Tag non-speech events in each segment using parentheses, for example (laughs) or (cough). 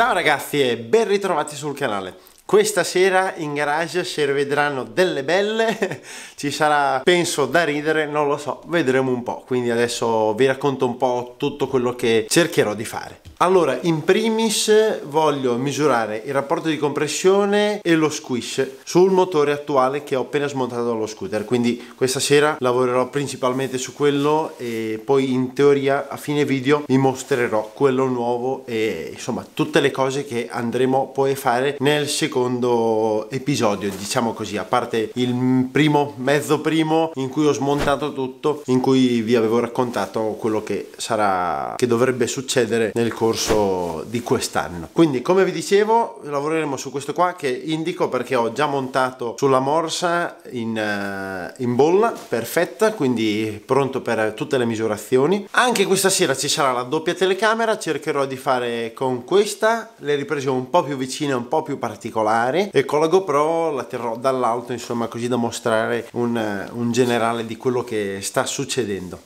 Ciao ragazzi e ben ritrovati sul canale. Questa sera in garage si rivedranno delle belle, (laughs) ci sarà penso da ridere, non lo so, vedremo un po', quindi adesso vi racconto un po' tutto quello che cercherò di fare. Allora, in primis voglio misurare il rapporto di compressione e lo squish sul motore attuale che ho appena smontato dallo scooter, quindi questa sera lavorerò principalmente su quello e poi in teoria a fine video vi mostrerò quello nuovo e insomma tutte le cose che andremo poi a fare nel secondo secondo episodio, diciamo così, a parte il primo, mezzo primo, in cui ho smontato tutto, in cui vi avevo raccontato quello che sarà, che dovrebbe succedere nel corso di quest'anno. Quindi, come vi dicevo, lavoreremo su questo qua che indico perché ho già montato sulla morsa in, eh, in bolla, perfetta, quindi pronto per tutte le misurazioni. Anche questa sera ci sarà la doppia telecamera, cercherò di fare con questa le riprese un po' più vicine, un po' più particolari particolare e con la GoPro la terrò dall'alto insomma così da mostrare un, eh, un generale di quello che sta succedendo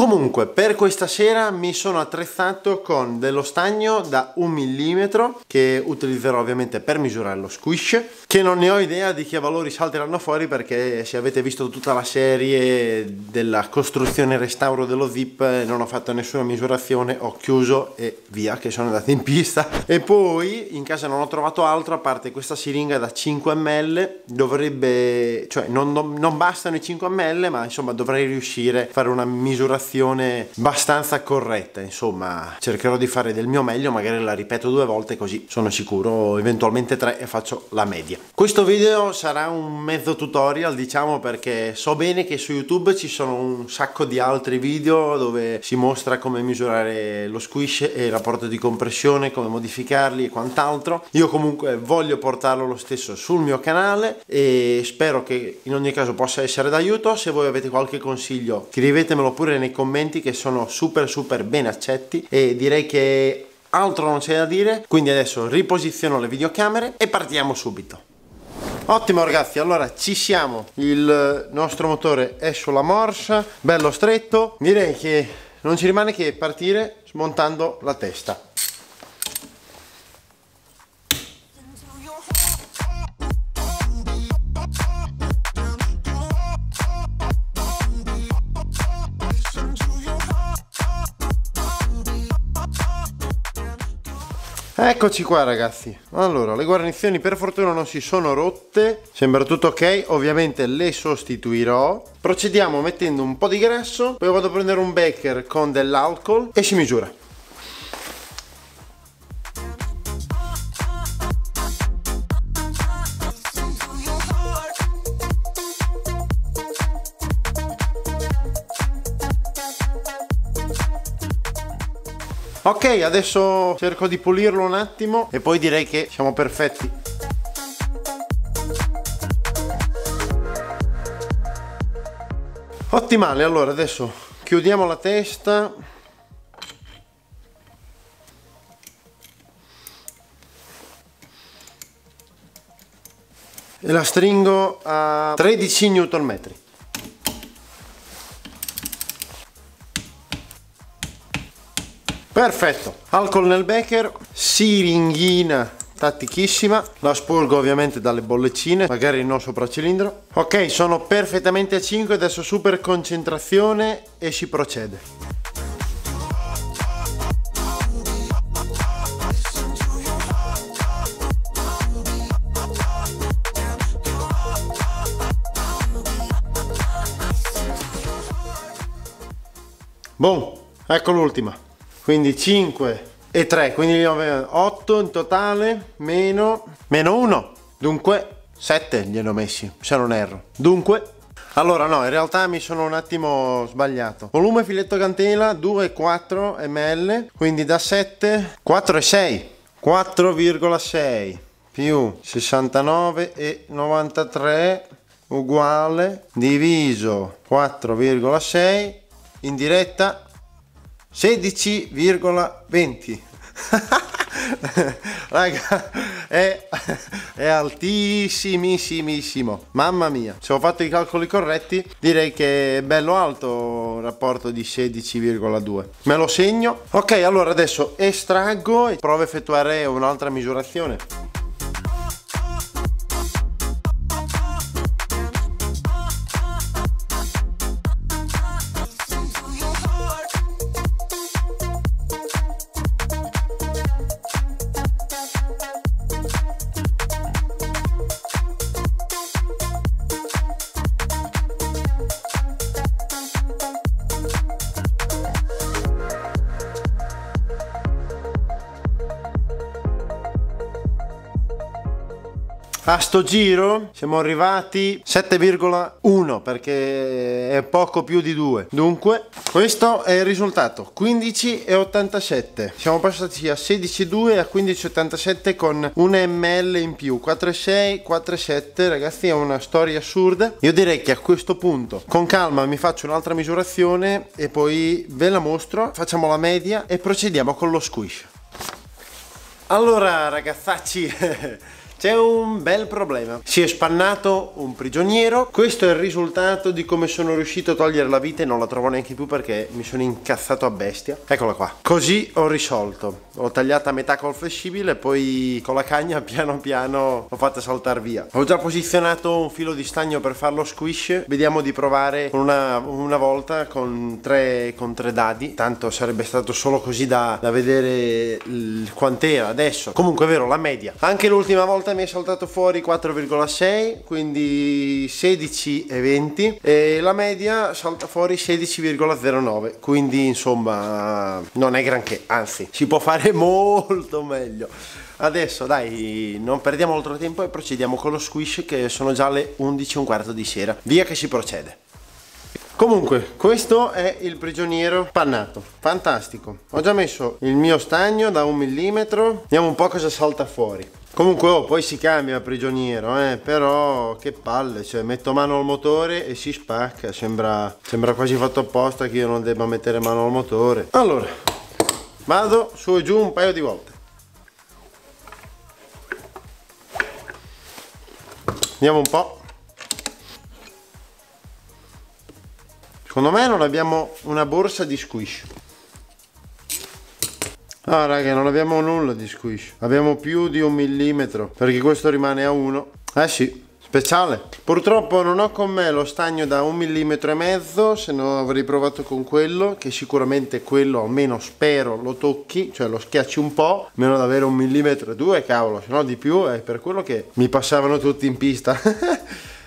Comunque, per questa sera mi sono attrezzato con dello stagno da un millimetro che utilizzerò ovviamente per misurare lo squish, che non ne ho idea di che valori salteranno fuori perché se avete visto tutta la serie della costruzione e restauro dello zip non ho fatto nessuna misurazione, ho chiuso e via che sono andato in pista. E poi in casa non ho trovato altro a parte questa siringa da 5 ml, dovrebbe, cioè non, non, non bastano i 5 ml ma insomma dovrei riuscire a fare una misurazione spiegazione abbastanza corretta, insomma cercherò di fare del mio meglio, magari la ripeto due volte così sono sicuro, eventualmente tre e faccio la media. Questo video sarà un mezzo tutorial diciamo perché so bene che su YouTube ci sono un sacco di altri video dove si mostra come misurare lo squish e il rapporto di compressione, come modificarli e quant'altro. Io comunque voglio portarlo lo stesso sul mio canale e spero che in ogni caso possa essere d'aiuto. Se voi avete qualche consiglio scrivetemelo pure nei commenti commenti che sono super super ben accetti e direi che altro non c'è da dire, quindi adesso riposiziono le videocamere e partiamo subito. Ottimo ragazzi, allora ci siamo, il nostro motore è sulla morsa, bello stretto, direi che non ci rimane che partire smontando la testa. Eccoci qua ragazzi, allora le guarnizioni per fortuna non si sono rotte, sembra tutto ok, ovviamente le sostituirò. Procediamo mettendo un po' di grasso, poi vado a prendere un baker con dell'alcol e si misura. Ok, adesso cerco di pulirlo un attimo e poi direi che siamo perfetti. Ottimale, allora adesso chiudiamo la testa. E la stringo a 13 Nm. perfetto alcol nel becker siringhina tattichissima la sporgo ovviamente dalle bollicine magari non sopra cilindro ok sono perfettamente a 5 adesso super concentrazione e si procede Boom, ecco l'ultima quindi 5 e 3 quindi 8 in totale meno meno 1 dunque 7 li hanno messi se non erro dunque allora no in realtà mi sono un attimo sbagliato volume filetto cantela 4 ml quindi da 7 4 e 6 4,6 più 69 e 93 uguale diviso 4,6 in diretta 16,20 (laughs) raga è, è altissimissimissimo mamma mia se ho fatto i calcoli corretti direi che è bello alto il rapporto di 16,2 me lo segno ok allora adesso estraggo e provo a effettuare un'altra misurazione A sto giro siamo arrivati 7,1 perché è poco più di 2. Dunque, questo è il risultato, 15,87. Siamo passati a 16,2 a 15,87 con un ml in più, 4,6, 4,7. Ragazzi, è una storia assurda. Io direi che a questo punto, con calma, mi faccio un'altra misurazione e poi ve la mostro, facciamo la media e procediamo con lo squish. Allora, ragazzacci... (laughs) C'è un bel problema. Si è spannato un prigioniero. Questo è il risultato di come sono riuscito a togliere la vite. Non la trovo neanche più perché mi sono incazzato a bestia. Eccola qua. Così ho risolto. L'ho tagliata a metà col flessibile, poi con la cagna (laughs) piano piano l'ho fatta saltare via. Ho già posizionato un filo di stagno per farlo squish. Vediamo di provare una, una volta con tre, con tre, dadi. Tanto sarebbe stato solo così da, da vedere il, quant'era adesso. Comunque è vero, la media. Anche l'ultima volta volta mi è saltato fuori 4,6, quindi 16 e 20 e la media salta fuori 16,09, quindi insomma non è granché, anzi si può fare (laughs) molto meglio. Adesso dai, non perdiamo altro tempo e procediamo con lo squish che sono già le 11 un quarto di sera. Via che si procede. Comunque, questo è il prigioniero pannato, fantastico. Ho già messo il mio stagno da un millimetro, vediamo un po' cosa salta fuori. Comunque oh, poi si cambia prigioniero, eh, però che palle, cioè metto mano al motore e si spacca, sembra, sembra quasi fatto apposta che io non debba mettere mano al motore. Allora, vado su e giù un paio di volte. Andiamo un po'. Secondo me non abbiamo una borsa di squish. Ah raga non abbiamo nulla di squish Abbiamo più di un millimetro Perché questo rimane a uno. Eh sì Speciale. Purtroppo non ho con me lo stagno da un millimetro e mezzo, se no avrei provato con quello, che sicuramente quello, almeno spero, lo tocchi, cioè lo schiacci un po', meno da avere un millimetro e due, cavolo, se no di più, è per quello che mi passavano tutti in pista. (laughs)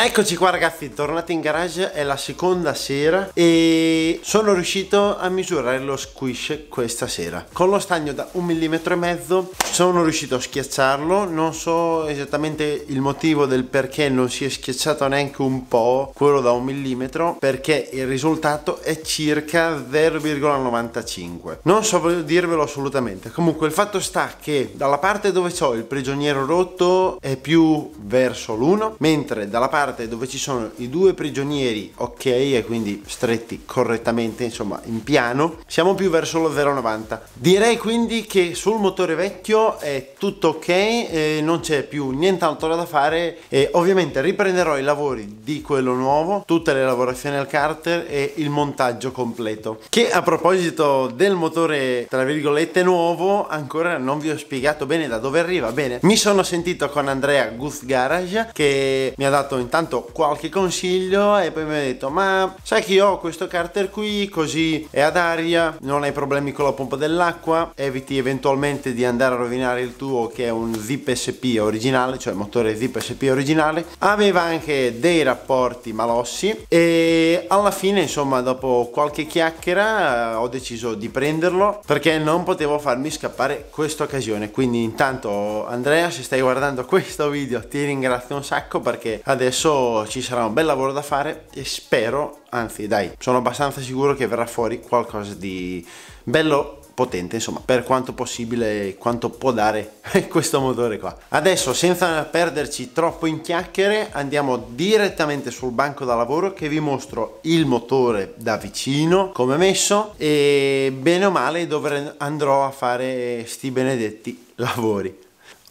Eccoci qua ragazzi, tornati in garage, è la seconda sera e sono riuscito a misurare lo squish questa sera. Con lo stagno da un millimetro e mezzo sono riuscito a schiacciarlo, non so esattamente il motivo del perché non si è schiacciato neanche un po' quello da un millimetro, perché il risultato è circa 0,95. Non so dirvelo assolutamente, comunque il fatto sta che dalla parte dove ho il prigioniero rotto è più verso l'1, mentre dalla parte parte dove ci sono i due prigionieri ok e quindi stretti correttamente insomma in piano siamo più verso lo 0,90 direi quindi che sul motore vecchio è tutto ok eh, non c'è più nient'altro da fare e ovviamente riprenderò i lavori di quello nuovo tutte le lavorazioni al carter e il montaggio completo che a proposito del motore tra virgolette nuovo ancora non vi ho spiegato bene da dove arriva bene mi sono sentito con Andrea Guzgarage che mi ha dato intanto soltanto qualche consiglio e poi mi ha detto ma sai che io ho questo carter qui così è ad aria, non hai problemi con la pompa dell'acqua, eviti eventualmente di andare a rovinare il tuo che è un zip SP originale, cioè motore zip SP originale, aveva anche dei rapporti malossi e alla fine insomma dopo qualche chiacchiera eh, ho deciso di prenderlo perché non potevo farmi scappare questa occasione, quindi intanto Andrea se stai guardando questo video ti ringrazio un sacco perché adesso adesso ci sarà un bel lavoro da fare e spero, anzi dai, sono abbastanza sicuro che verrà fuori qualcosa di bello potente insomma per quanto possibile quanto può dare (laughs) questo motore qua adesso senza perderci troppo in chiacchiere andiamo direttamente sul banco da lavoro che vi mostro il motore da vicino come messo e bene o male dove andrò a fare sti benedetti lavori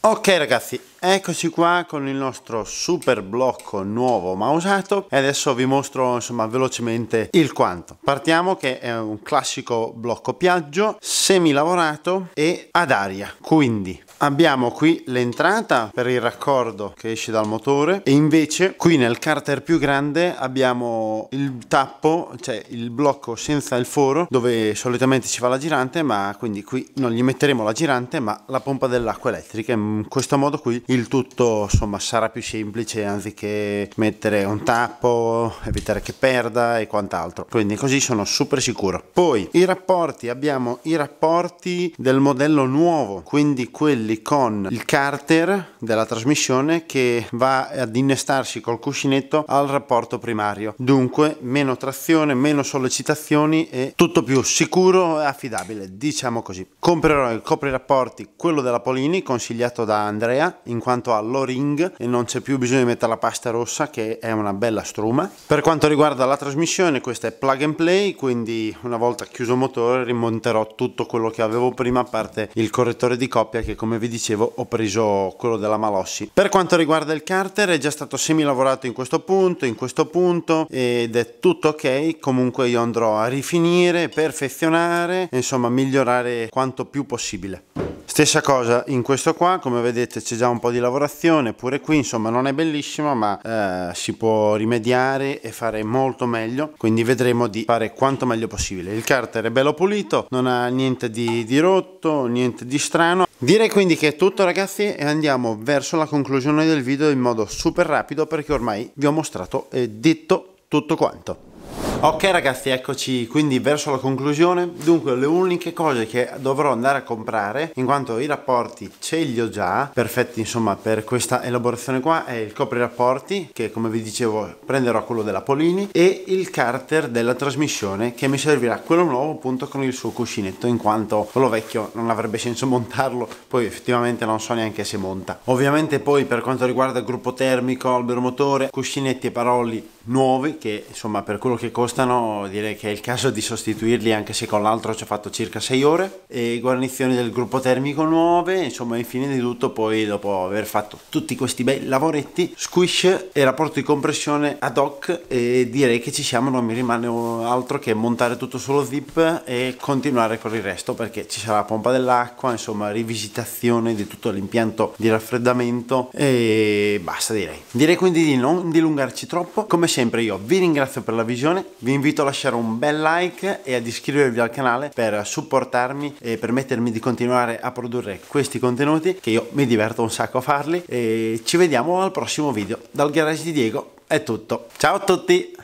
Ok ragazzi, eccoci qua con il nostro super blocco nuovo ma usato e adesso vi mostro insomma velocemente il quanto. Partiamo che è un classico blocco piaggio, semilavorato e ad aria, quindi Abbiamo qui l'entrata per il raccordo che esce dal motore e invece qui nel carter più grande abbiamo il tappo, cioè il blocco senza il foro dove solitamente ci va la girante ma quindi qui non gli metteremo la girante ma la pompa dell'acqua elettrica in questo modo qui il tutto insomma sarà più semplice anziché mettere un tappo, evitare che perda e quant'altro quindi così sono super sicuro. Poi i rapporti, abbiamo i rapporti del modello nuovo quindi quelli gemelli con il carter della trasmissione che va ad innestarsi col cuscinetto al rapporto primario dunque meno trazione meno sollecitazioni e tutto più sicuro e affidabile diciamo così comprerò il coprirapporti quello della Polini consigliato da Andrea in quanto ha l'o-ring e non c'è più bisogno di mettere la pasta rossa che è una bella struma per quanto riguarda la trasmissione questa è plug and play quindi una volta chiuso il motore rimonterò tutto quello che avevo prima a parte il correttore di coppia che come come vi dicevo ho preso quello della Malossi per quanto riguarda il carter è già stato semilavorato in questo punto in questo punto ed è tutto ok comunque io andrò a rifinire perfezionare insomma migliorare quanto più possibile Stessa cosa in questo qua, come vedete c'è già un po' di lavorazione, pure qui insomma non è bellissimo ma eh, si può rimediare e fare molto meglio, quindi vedremo di fare quanto meglio possibile. Il carter è bello pulito, non ha niente di, di rotto, niente di strano. Direi quindi quindi che è tutto ragazzi e andiamo verso la conclusione del video in modo super rapido perché ormai vi ho mostrato e detto tutto quanto Ok ragazzi eccoci quindi verso la conclusione Dunque le uniche cose che dovrò andare a comprare In quanto i rapporti ce li ho già Perfetti insomma per questa elaborazione qua È il copri rapporti che come vi dicevo prenderò quello della Polini E il carter della trasmissione che mi servirà quello nuovo appunto con il suo cuscinetto In quanto quello vecchio non avrebbe senso montarlo Poi effettivamente non so neanche se monta Ovviamente poi per quanto riguarda il gruppo termico, albero motore, cuscinetti e paroli nuovi che insomma per quello che costano direi che è il caso di sostituirli anche se con l'altro ci ho fatto circa 6 ore e guarnizioni del gruppo termico nuove insomma infine di tutto poi dopo aver fatto tutti questi bei lavoretti squish e rapporto di compressione ad hoc e direi che ci siamo non mi rimane altro che montare tutto sullo zip e continuare con il resto perché ci sarà pompa dell'acqua insomma rivisitazione di tutto l'impianto di raffreddamento e basta direi direi quindi di non dilungarci troppo come sempre sempre io vi ringrazio per la visione, vi invito a lasciare un bel like e ad iscrivervi al canale per supportarmi e permettermi di continuare a produrre questi contenuti che io mi diverto un sacco a farli e ci vediamo al prossimo video. Dal garage di Diego è tutto. Ciao a tutti!